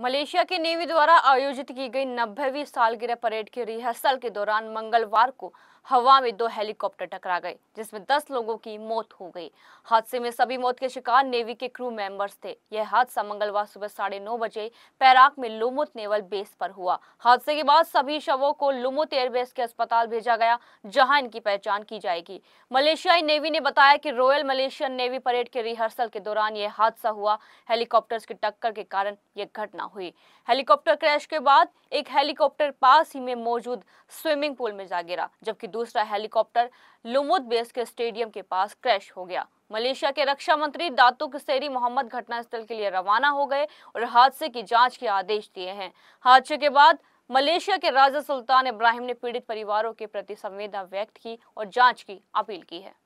Malaysia के navy द्वारा आयोजित की गई नब्बेवीं सालगिरह परेड के रिहर्सल के दौरान मंगलवार को हवा में दो हेलीकॉप्टर टकरा गए जिसमें 10 लोगों की मौत हो गई हादसे में सभी मौत के शिकार नेवी के क्रू मेंबर्स थे यह हादसा मंगलवार सुबह साढ़े नौ बजे पैराक में लुमुत नेवल बेस पर हुआ हादसे के बाद सभी शवों को लुमुत एयरबेस के अस्पताल भेजा गया जहां इनकी पहचान की जाएगी मलेशियाई नेवी ने बताया की रॉयल मलेशियन नेवी परेड के रिहर्सल के दौरान यह हादसा हुआ हेलीकॉप्टर की टक्कर के कारण यह घटना हुई हेलीकॉप्टर क्रैश के बाद एक हेलीकॉप्टर पास ही में मौजूद स्विमिंग पूल में जा गिरा जबकि दूसरा हेलीकॉप्टर लुमुद बेस के स्टेडियम के पास क्रैश हो गया मलेशिया के रक्षा मंत्री दातुक सेरी मोहम्मद घटनास्थल के लिए रवाना हो गए और हादसे की जांच के आदेश दिए हैं हादसे के बाद मलेशिया के राजा सुल्तान इब्राहिम ने पीड़ित परिवारों के प्रति संवेदना व्यक्त की और जांच की अपील की है